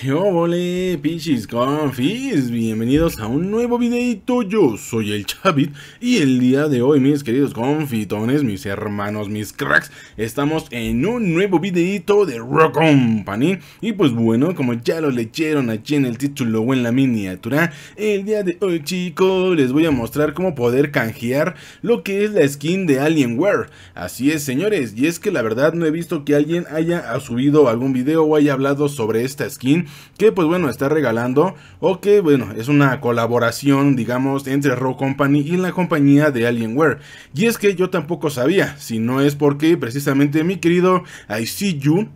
¡Qué ole, pichis, confis! Bienvenidos a un nuevo videito, yo soy el Chavit y el día de hoy, mis queridos confitones, mis hermanos, mis cracks, estamos en un nuevo videito de Rock Company y pues bueno, como ya lo leyeron aquí en el título o en la miniatura, el día de hoy, chicos, les voy a mostrar cómo poder canjear lo que es la skin de Alienware. Así es, señores, y es que la verdad no he visto que alguien haya subido algún video o haya hablado sobre esta skin que pues bueno, está regalando o que bueno, es una colaboración digamos entre Raw Company y la compañía de Alienware. Y es que yo tampoco sabía, si no es porque precisamente mi querido I See You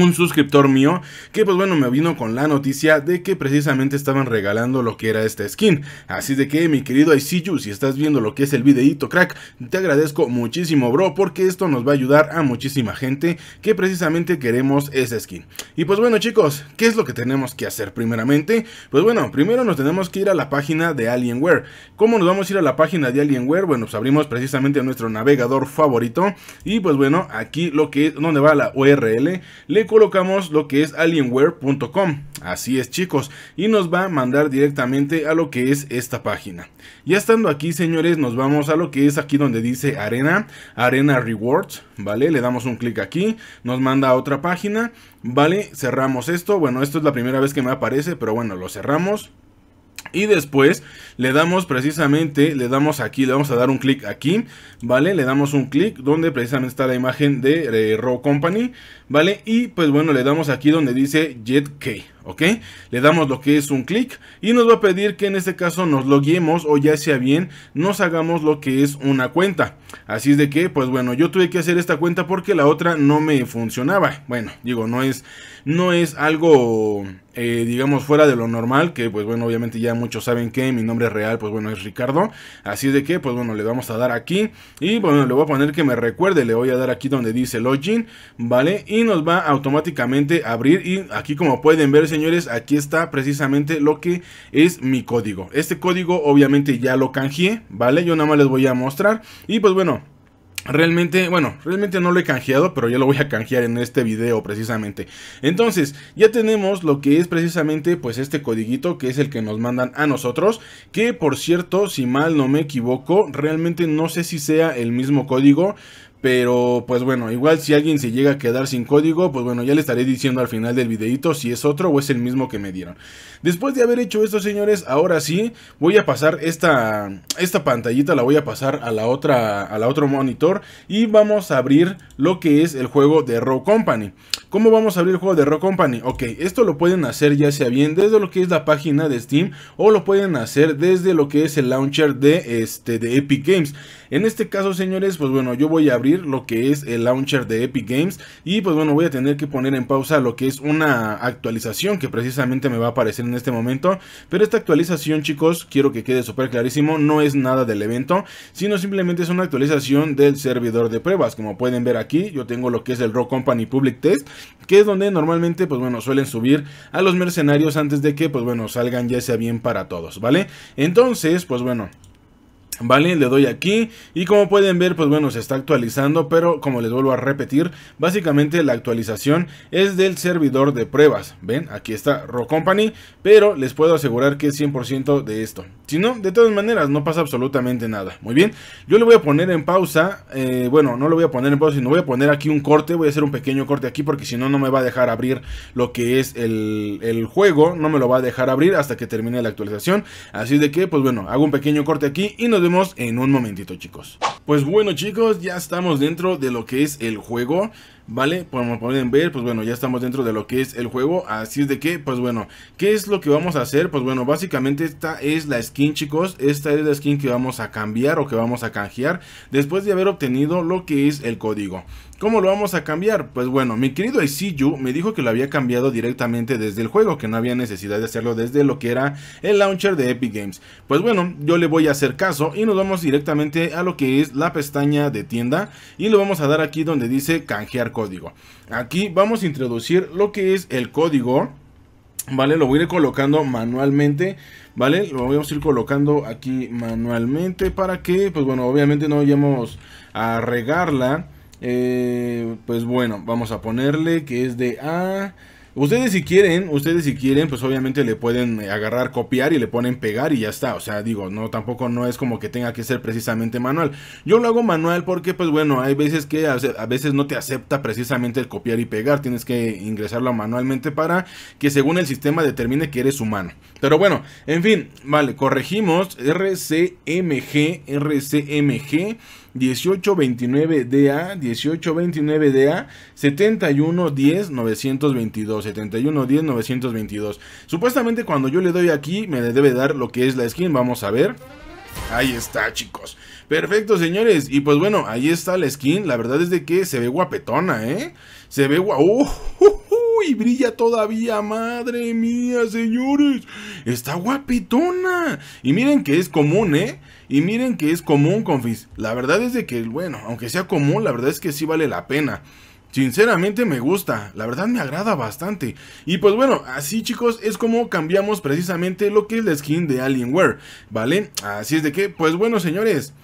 un suscriptor mío que pues bueno me vino con la noticia de que precisamente estaban regalando lo que era esta skin así de que mi querido ICU si estás viendo lo que es el videito crack te agradezco muchísimo bro porque esto nos va a ayudar a muchísima gente que precisamente queremos esa skin y pues bueno chicos qué es lo que tenemos que hacer primeramente pues bueno primero nos tenemos que ir a la página de Alienware ¿cómo nos vamos a ir a la página de Alienware? bueno pues, abrimos precisamente nuestro navegador favorito y pues bueno aquí lo que es donde va la URL le colocamos lo que es alienware.com. Así es chicos, y nos va a mandar directamente a lo que es esta página. Ya estando aquí señores, nos vamos a lo que es aquí donde dice Arena, Arena Rewards, ¿vale? Le damos un clic aquí, nos manda a otra página, ¿vale? Cerramos esto, bueno, esto es la primera vez que me aparece, pero bueno, lo cerramos. Y después le damos precisamente, le damos aquí, le vamos a dar un clic aquí, ¿vale? Le damos un clic donde precisamente está la imagen de eh, Raw Company, ¿vale? Y pues bueno, le damos aquí donde dice JetK, ¿ok? Le damos lo que es un clic y nos va a pedir que en este caso nos loguemos o ya sea bien nos hagamos lo que es una cuenta. Así es de que, pues bueno, yo tuve que hacer esta cuenta porque la otra no me funcionaba. Bueno, digo, no es, no es algo, eh, digamos, fuera de lo normal, que pues bueno, obviamente ya muchos saben que mi nombre real, pues bueno, es Ricardo. Así es de que, pues bueno, le vamos a dar aquí y bueno, le voy a poner que me recuerde, le voy a dar aquí donde dice login, ¿vale? Y nos va automáticamente a abrir y aquí como pueden ver señores, aquí está precisamente lo que es mi código. Este código obviamente ya lo canjeé, ¿vale? Yo nada más les voy a mostrar. Y pues bueno, Realmente, bueno, realmente no lo he canjeado, pero ya lo voy a canjear en este video precisamente. Entonces, ya tenemos lo que es precisamente pues este codiguito que es el que nos mandan a nosotros, que por cierto, si mal no me equivoco, realmente no sé si sea el mismo código, pero pues bueno, igual si alguien se llega a quedar sin código, pues bueno, ya le estaré diciendo al final del videito si es otro o es el mismo que me dieron. Después de haber hecho esto, señores, ahora sí voy a pasar esta, esta pantallita, la voy a pasar a la otra, a la otro monitor y vamos a abrir lo que es el juego de Raw Company. ¿Cómo vamos a abrir el juego de Raw Company? Ok, esto lo pueden hacer ya sea bien desde lo que es la página de Steam o lo pueden hacer desde lo que es el launcher de, este, de Epic Games. En este caso, señores, pues bueno, yo voy a abrir lo que es el launcher de Epic Games y pues bueno voy a tener que poner en pausa lo que es una actualización que precisamente me va a aparecer en este momento pero esta actualización chicos quiero que quede súper clarísimo no es nada del evento sino simplemente es una actualización del servidor de pruebas como pueden ver aquí yo tengo lo que es el Raw Company Public Test que es donde normalmente pues bueno suelen subir a los mercenarios antes de que pues bueno salgan ya sea bien para todos vale entonces pues bueno Vale, le doy aquí y como pueden ver, pues bueno, se está actualizando, pero como les vuelvo a repetir, básicamente la actualización es del servidor de pruebas. Ven, aquí está Rock Company, pero les puedo asegurar que es 100% de esto. Si no, de todas maneras, no pasa absolutamente nada. Muy bien, yo le voy a poner en pausa. Eh, bueno, no lo voy a poner en pausa, sino voy a poner aquí un corte. Voy a hacer un pequeño corte aquí porque si no, no me va a dejar abrir lo que es el, el juego. No me lo va a dejar abrir hasta que termine la actualización. Así de que, pues bueno, hago un pequeño corte aquí y nos vemos en un momentito, chicos. Pues bueno, chicos, ya estamos dentro de lo que es el juego. ¿vale? Como pueden ver, pues bueno, ya estamos dentro de lo que es el juego, así es de que, pues bueno, ¿qué es lo que vamos a hacer? Pues bueno, básicamente esta es la skin, chicos, esta es la skin que vamos a cambiar o que vamos a canjear después de haber obtenido lo que es el código. ¿Cómo lo vamos a cambiar? Pues bueno, mi querido Isiyu me dijo que lo había cambiado directamente desde el juego, que no había necesidad de hacerlo desde lo que era el launcher de Epic Games. Pues bueno, yo le voy a hacer caso y nos vamos directamente a lo que es la pestaña de tienda y lo vamos a dar aquí donde dice canjear código. Aquí vamos a introducir lo que es el código. ¿Vale? Lo voy a ir colocando manualmente, ¿vale? Lo vamos a ir colocando aquí manualmente para que, pues bueno, obviamente no vayamos a regarla. Eh, pues bueno, vamos a ponerle que es de A. Ustedes si quieren, ustedes si quieren, pues obviamente le pueden eh, agarrar, copiar y le ponen pegar y ya está. O sea, digo, no, tampoco no es como que tenga que ser precisamente manual. Yo lo hago manual porque, pues bueno, hay veces que a veces no te acepta precisamente el copiar y pegar. Tienes que ingresarlo manualmente para que según el sistema determine que eres humano. Pero bueno, en fin, vale, corregimos RCMG, RCMG. 1829DA, 1829DA, 7110922, 922 10 922 Supuestamente cuando yo le doy aquí me debe dar lo que es la skin, vamos a ver. Ahí está, chicos. Perfecto, señores. Y pues bueno, ahí está la skin. La verdad es de que se ve guapetona, ¿eh? Se ve guau. ¡Uh! Y brilla todavía, madre mía, señores. Está guapitona Y miren que es común, ¿eh? Y miren que es común, confis. La verdad es de que, bueno, aunque sea común, la verdad es que sí vale la pena. Sinceramente me gusta, la verdad me agrada bastante. Y pues bueno, así chicos es como cambiamos precisamente lo que es la skin de Alienware, ¿vale? Así es de que, pues bueno señores,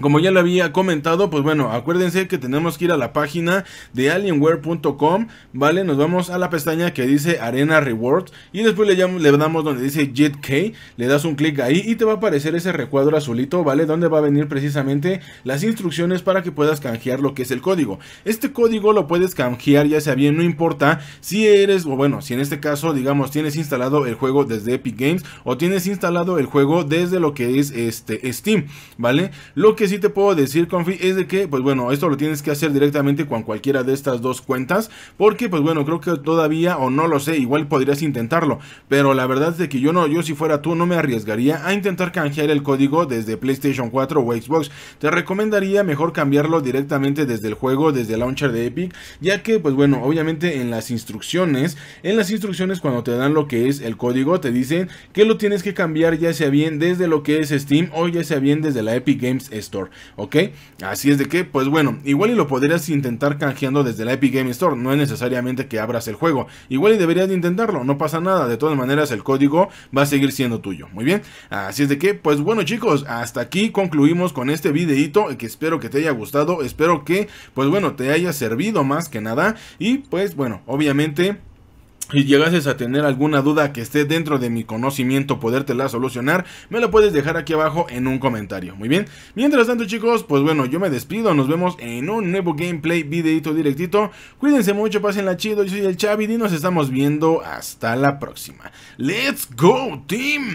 como ya lo había comentado, pues bueno, acuérdense que tenemos que ir a la página de alienware.com, ¿vale? Nos vamos a la pestaña que dice Arena Rewards y después le, le damos donde dice JetK, le das un clic ahí y te va a aparecer ese recuadro azulito, ¿vale? Donde va a venir precisamente las instrucciones para que puedas canjear lo que es el código. Este código lo puedes canjear ya sea bien, no importa si eres, o bueno, si en este caso, digamos, tienes instalado el juego desde Epic Games o tienes instalado el juego desde lo que es este Steam, ¿vale? Lo que si te puedo decir, Confi, es de que, pues bueno, esto lo tienes que hacer directamente con cualquiera de estas dos cuentas. Porque, pues bueno, creo que todavía, o no lo sé, igual podrías intentarlo. Pero la verdad es de que yo no, yo si fuera tú, no me arriesgaría a intentar canjear el código desde PlayStation 4 o Xbox. Te recomendaría mejor cambiarlo directamente desde el juego, desde el launcher de Epic. Ya que, pues bueno, obviamente en las instrucciones, en las instrucciones cuando te dan lo que es el código, te dicen que lo tienes que cambiar ya sea bien desde lo que es Steam o ya sea bien desde la Epic Games Store. ¿ok? Así es de que, pues bueno, igual y lo podrías intentar canjeando desde la Epic Game Store, no es necesariamente que abras el juego, igual y deberías de intentarlo, no pasa nada, de todas maneras el código va a seguir siendo tuyo, muy bien, así es de que, pues bueno chicos, hasta aquí concluimos con este videito, que espero que te haya gustado, espero que, pues bueno, te haya servido más que nada, y pues bueno, obviamente si llegases a tener alguna duda que esté dentro de mi conocimiento podértela solucionar, me la puedes dejar aquí abajo en un comentario, muy bien. Mientras tanto chicos, pues bueno, yo me despido, nos vemos en un nuevo gameplay, videito directito. Cuídense mucho, pasenla chido, yo soy el Chavid y nos estamos viendo hasta la próxima. ¡Let's go, team!